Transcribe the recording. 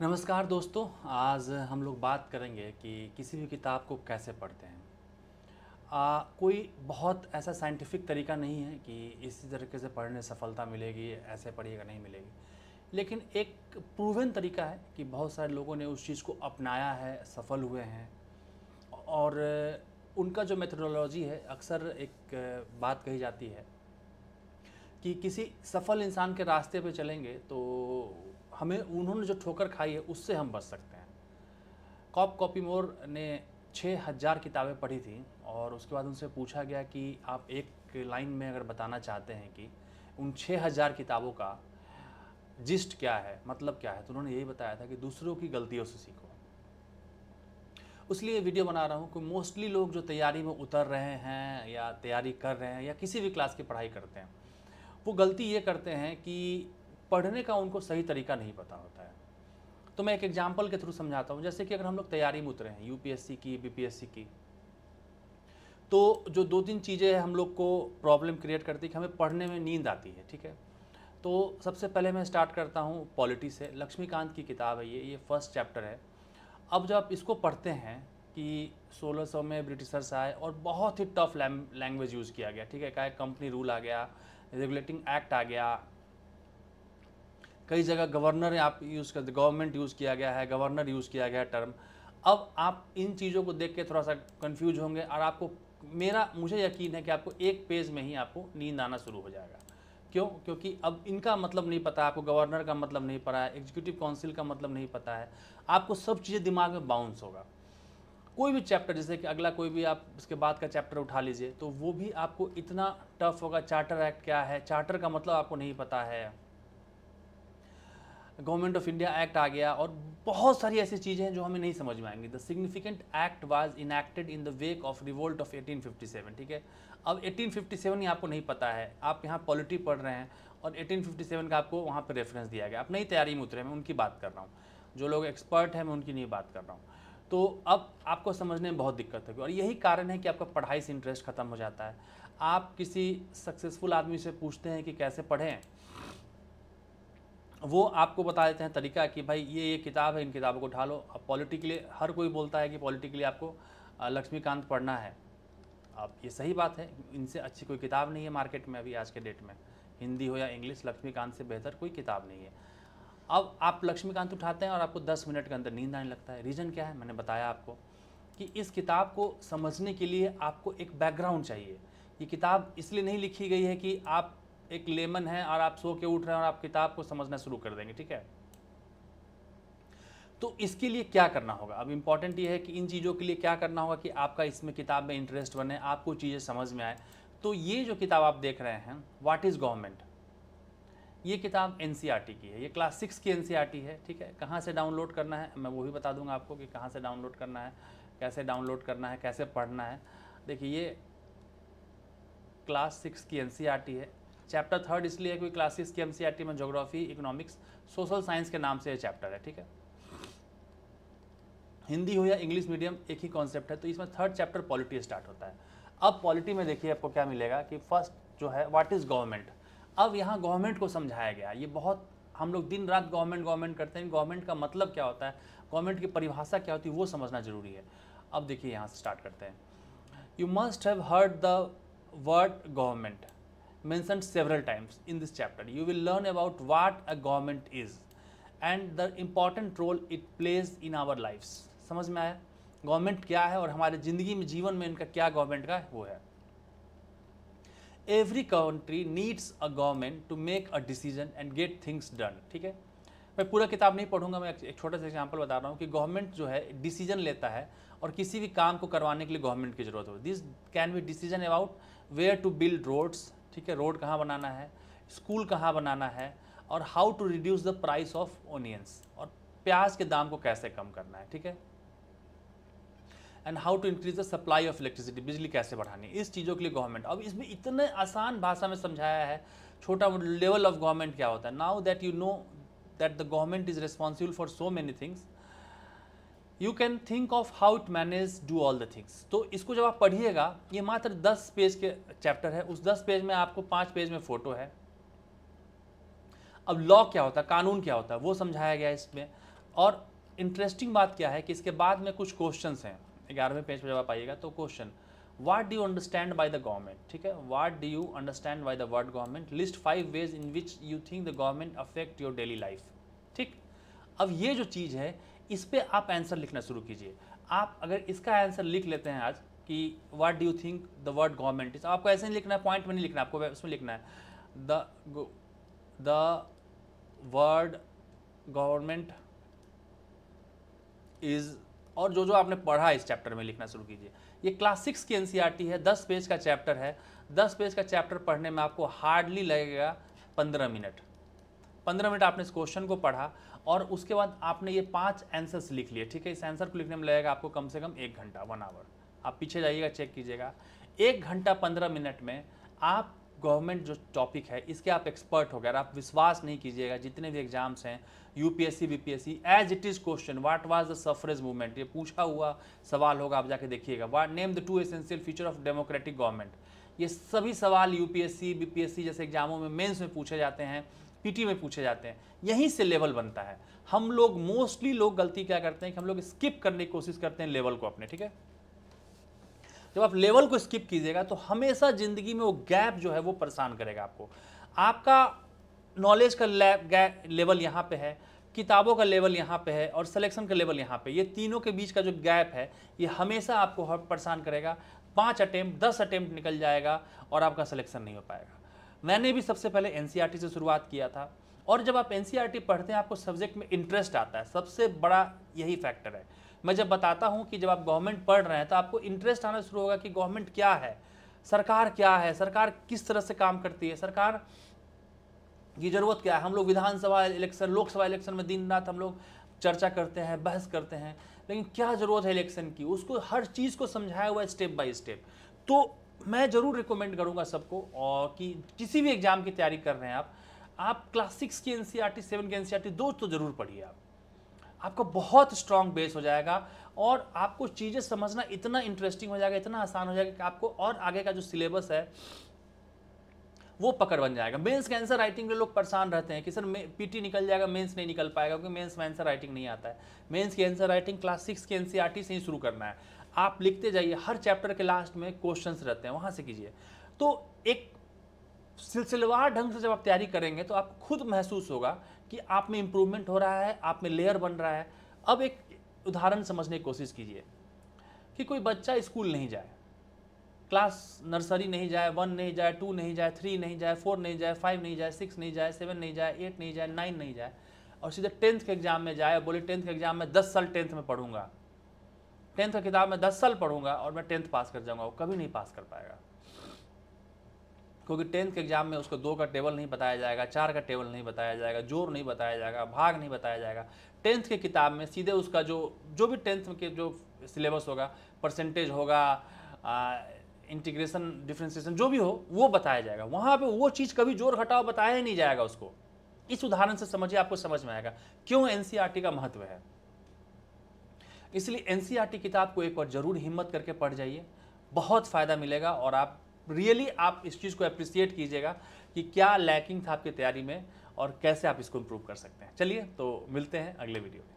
नमस्कार दोस्तों आज हम लोग बात करेंगे कि किसी भी किताब को कैसे पढ़ते हैं आ, कोई बहुत ऐसा साइंटिफिक तरीका नहीं है कि इसी तरीके से पढ़ने सफलता मिलेगी ऐसे पढ़िएगा नहीं मिलेगी लेकिन एक प्रूवन तरीका है कि बहुत सारे लोगों ने उस चीज़ को अपनाया है सफल हुए हैं और उनका जो मेथडोलॉजी है अक्सर एक बात कही जाती है कि किसी सफल इंसान के रास्ते पर चलेंगे तो हमें उन्होंने जो ठोकर खाई है उससे हम बच सकते हैं कॉप कॉपी मोर ने छः हज़ार किताबें पढ़ी थी और उसके बाद उनसे पूछा गया कि आप एक लाइन में अगर बताना चाहते हैं कि उन छः हज़ार किताबों का जिस्ट क्या है मतलब क्या है तो उन्होंने यही बताया था कि दूसरों की गलतियों से सीखो इसलिए वीडियो बना रहा हूँ कि मोस्टली लोग जो तैयारी में उतर रहे हैं या तैयारी कर रहे हैं या किसी भी क्लास की पढ़ाई करते हैं वो गलती ये करते हैं कि पढ़ने का उनको सही तरीका नहीं पता होता है तो मैं एक एग्जाम्पल के थ्रू समझाता हूँ जैसे कि अगर हम लोग तैयारी में उतरे हैं यूपीएससी की बीपीएससी की तो जो दो तीन चीज़ें हैं हम लोग को प्रॉब्लम क्रिएट करती है कि हमें पढ़ने में नींद आती है ठीक है तो सबसे पहले मैं स्टार्ट करता हूँ पॉलिटी से लक्ष्मीकांत की किताब है ये ये फर्स्ट चैप्टर है अब जब आप इसको पढ़ते हैं कि 1600 में ब्रिटिशर्स आए और बहुत ही टफ लैंग्वेज यूज़ किया गया ठीक है क्या कंपनी रूल आ गया रेगुलेटिंग एक्ट आ गया कई जगह गवर्नर आप यूज़ करते गवर्नमेंट यूज़ किया गया है गवर्नर यूज़ किया गया है टर्म अब आप इन चीज़ों को देख के थोड़ा सा कन्फ्यूज होंगे और आपको मेरा मुझे यकीन है कि आपको एक पेज में ही आपको नींद आना शुरू हो जाएगा क्यों क्योंकि अब इनका मतलब नहीं पता आपको गवर्नर का मतलब नहीं पता है एग्जीक्यूटिव काउंसिल का मतलब नहीं पता है आपको सब चीज़ें दिमाग में बाउंस होगा कोई भी चैप्टर जैसे कि अगला कोई भी आप उसके बाद का चैप्टर उठा लीजिए तो वो भी आपको इतना टफ होगा चार्टर एक्ट क्या है चार्टर का मतलब आपको नहीं पता है गवर्नमेंट ऑफ इंडिया एक्ट आ गया और बहुत सारी ऐसी चीज़ें हैं जो हमें नहीं समझ में आएंगी the significant act was enacted in the wake of revolt of 1857 ठीक है अब 1857 ही आपको नहीं पता है आप यहाँ पॉलिटी पढ़ रहे हैं और 1857 का आपको वहाँ पर रेफरेंस दिया गया आप नई तैयारी में उतरे मैं उनकी बात कर रहा हूँ जो लोग एक्सपर्ट हैं मैं उनकी नहीं बात कर रहा हूँ तो अब आपको समझने में बहुत दिक्कत होगी और यही कारण है कि आपका पढ़ाई से इंटरेस्ट ख़त्म हो जाता है आप किसी सक्सेसफुल आदमी से पूछते हैं कि कैसे पढ़ें वो आपको बता देते हैं तरीका कि भाई ये ये किताब है इन किताबों को उठा लो अब पॉलिटिकली हर कोई बोलता है कि पॉलिटिकली आपको लक्ष्मीकांत पढ़ना है अब ये सही बात है इनसे अच्छी कोई किताब नहीं है मार्केट में अभी आज के डेट में हिंदी हो या इंग्लिश लक्ष्मीकांत से बेहतर कोई किताब नहीं है अब आप लक्ष्मीकांत उठाते हैं और आपको दस मिनट के अंदर नींद आने लगता है रीज़न क्या है मैंने बताया आपको कि इस किताब को समझने के लिए आपको एक बैकग्राउंड चाहिए ये किताब इसलिए नहीं लिखी गई है कि आप एक लेमन है और आप सो के उठ रहे हैं और आप किताब को समझना शुरू कर देंगे ठीक है तो इसके लिए क्या करना होगा अब इम्पॉर्टेंट ये है कि इन चीज़ों के लिए क्या करना होगा कि आपका इसमें किताब में इंटरेस्ट बने आपको चीज़ें समझ में आए तो ये जो किताब आप देख रहे हैं व्हाट इज़ गवर्नमेंट ये किताब एन e की है ये क्लास सिक्स की एन e है ठीक है कहाँ से डाउनलोड करना है मैं वो भी बता दूंगा आपको कि कहाँ से डाउनलोड करना है कैसे डाउनलोड करना है कैसे पढ़ना है देखिए ये क्लास सिक्स की एन e है चैप्टर थर्ड इसलिए है क्योंकि क्लासेस की एम e में जोग्राफी इकोनॉमिक्स सोशल साइंस के नाम से ये चैप्टर है ठीक है हिंदी हो या इंग्लिश मीडियम एक ही कॉन्सेप्ट है तो इसमें थर्ड चैप्टर पॉलिटी स्टार्ट होता है अब पॉलिटी में देखिए आपको क्या मिलेगा कि फर्स्ट जो है व्हाट इज़ गवर्नमेंट अब यहाँ गवर्नमेंट को समझाया गया ये बहुत हम लोग दिन रात गवर्नमेंट गवर्नमेंट करते हैं गवर्नमेंट का मतलब क्या होता है गवर्नमेंट की परिभाषा क्या होती है वो समझना जरूरी है अब देखिए यहाँ से स्टार्ट करते हैं you must have heard the word government mentioned several times in this chapter. You will learn about what a government is and the important role it plays in our lives. समझ में आया government क्या है और हमारे ज़िंदगी में जीवन में इनका क्या गवर्नमेंट का वो है every country needs a government to make a decision and get things done ठीक है मैं पूरा किताब नहीं पढ़ूंगा मैं एक छोटा सा एग्जांपल बता रहा हूँ कि गवर्नमेंट जो है डिसीजन लेता है और किसी भी काम को करवाने के लिए गवर्नमेंट की जरूरत हो this can be decision about where to build roads ठीक है रोड कहाँ बनाना है स्कूल कहाँ बनाना है और how to reduce the price of onions और प्याज के दाम को कैसे कम करना है ठीक है and how to increase the supply of electricity बिजली कैसे बढ़ानी इस चीज़ों के लिए गवर्नमेंट अब इसमें इतने आसान भाषा में समझाया है छोटा लेवल ऑफ गवर्नमेंट क्या होता है now that you know that the government is responsible for so many things you can think of how it manage do all the things तो इसको जब आप पढ़िएगा ये मात्र दस पेज के चैप्टर है उस दस पेज में आपको पाँच पेज में फ़ोटो है अब लॉ क्या होता है कानून क्या होता है वो समझाया गया इसमें और इंटरेस्टिंग बात क्या है कि इसके बाद में कुछ क्वेश्चन हैं ग्यारहवें पेज पर जब आप आइएगा तो question what do you understand by the government ठीक है what do you understand by the word government list five ways in which you think the government affect your daily life ठीक अब ये जो चीज़ है इस पर आप आंसर लिखना शुरू कीजिए आप अगर इसका आंसर लिख लेते हैं आज कि what do you think the word government is आपको ऐसे नहीं लिखना है पॉइंट में नहीं लिखना है आपको उसमें लिखना है the the word government is और जो जो आपने पढ़ा इस चैप्टर में लिखना शुरू कीजिए ये क्लास सिक्स की एन e है दस पेज का चैप्टर है दस पेज का चैप्टर पढ़ने में आपको हार्डली लगेगा पंद्रह मिनट पंद्रह मिनट आपने इस क्वेश्चन को पढ़ा और उसके बाद आपने ये पांच आंसर्स लिख लिए ठीक है इस आंसर को लिखने में लगेगा आपको कम से कम एक घंटा वन आवर आप पीछे जाइएगा चेक कीजिएगा एक घंटा पंद्रह मिनट में आप गवर्नमेंट जो टॉपिक है इसके आप एक्सपर्ट हो गए आप विश्वास नहीं कीजिएगा जितने भी एग्जाम्स हैं UPSC BPSC as it is question what was the suffrage movement ये पूछा हुआ सवाल होगा आप जाके देखिएगा what name the two essential feature of democratic government ये सभी सवाल यूपीएससी बीपीएससी जैसे एग्जामों में मेन्स में पूछे जाते हैं पीटी में पूछे जाते हैं यहीं से लेवल बनता है हम लोग मोस्टली लोग गलती क्या करते हैं कि हम लोग स्किप करने की कोशिश करते हैं लेवल को अपने ठीक है जब आप लेवल को स्किप कीजिएगा तो हमेशा ज़िंदगी में वो गैप जो है वो परेशान करेगा आपको आपका नॉलेज का लेवल यहाँ पे है किताबों का लेवल यहाँ पे है और सिलेक्शन का लेवल यहाँ पे ये तीनों के बीच का जो गैप है ये हमेशा आपको परेशान करेगा पाँच अटैम्प्ट दस अटैम्प्ट निकल जाएगा और आपका सिलेक्शन नहीं हो पाएगा मैंने भी सबसे पहले एन e से शुरुआत किया था और जब आप एन e पढ़ते हैं आपको सब्जेक्ट में इंटरेस्ट आता है सबसे बड़ा यही फैक्टर है मैं जब बताता हूँ कि जब आप गवर्नमेंट पढ़ रहे हैं तो आपको इंटरेस्ट आना शुरू होगा कि गवर्नमेंट क्या है सरकार क्या है सरकार किस तरह से काम करती है सरकार की ज़रूरत क्या है हम लोग विधानसभा इलेक्शन लोकसभा इलेक्शन में दिन रात हम लोग चर्चा करते हैं बहस करते हैं लेकिन क्या ज़रूरत है इलेक्शन की उसको हर चीज़ को समझाया हुआ है स्टेप बाय स्टेप तो मैं ज़रूर रिकमेंड करूँगा सबको और कि किसी भी एग्ज़ाम की तैयारी कर रहे हैं आप आप क्लास सिक्स की N C R T seven की एन सी आर टी दो तो ज़रूर पढ़िए आप आपका बहुत स्ट्रांग बेस हो जाएगा और आपको चीज़ें समझना इतना इंटरेस्टिंग हो जाएगा इतना आसान हो जाएगा कि आपको और आगे का जो सिलेबस है वो पकड़ बन जाएगा मेंस के आंसर राइटिंग में लोग परेशान रहते हैं कि सर पीटी निकल जाएगा मेंस नहीं निकल पाएगा क्योंकि मेंस में आंसर राइटिंग नहीं आता है मेंस की आंसर राइटिंग क्लास सिक्स के एनसीईआरटी से ही शुरू करना है आप लिखते जाइए हर चैप्टर के लास्ट में क्वेश्चंस रहते हैं वहाँ से कीजिए तो एक सिलसिलेवार ढंग से जब आप तैयारी करेंगे तो आप खुद महसूस होगा कि आप में इम्प्रूवमेंट हो रहा है आप में लेयर बन रहा है अब एक उदाहरण समझने की कोशिश कीजिए कि कोई बच्चा स्कूल नहीं जाए क्लास नर्सरी नहीं जाए वन नहीं जाए टू नहीं जाए थ्री नहीं जाए फोर नहीं जाए फाइव नहीं जाए सिक्स नहीं जाए सेवन नहीं जाए एट नहीं जाए नाइन नहीं जाए और सीधे टेंथ के एग्जाम में जाए बोले टेंथ के एग्जाम में दस साल टेंथ में पढ़ूंगा टेंथ का किताब मैं दस साल पढ़ूंगा और मैं टेंथ पास कर जाऊंगा वो कभी नहीं पास कर पाएगा क्योंकि टेंथ के एग्जाम में उसको दो का टेबल नहीं बताया जाएगा चार का टेबल नहीं बताया जाएगा जोर नहीं बताया जाएगा भाग नहीं बताया जाएगा टेंथ की किताब में सीधे उसका जो जो भी टेंथ के जो सिलेबस होगा परसेंटेज होगा इंटीग्रेशन डिफ्रेंसिएशन जो भी हो वो बताया जाएगा वहाँ पर वो चीज़ कभी जोर घटाओ बताया नहीं जाएगा उसको इस उदाहरण से समझिए आपको समझ में आएगा क्यों एन e का महत्व है इसलिए एन e किताब को एक बार ज़रूर हिम्मत करके पढ़ जाइए बहुत फ़ायदा मिलेगा और आप रियली आप इस चीज़ को अप्रिसिएट कीजिएगा कि क्या लैकिंग था आपकी तैयारी में और कैसे आप इसको इम्प्रूव कर सकते हैं चलिए तो मिलते हैं अगले वीडियो में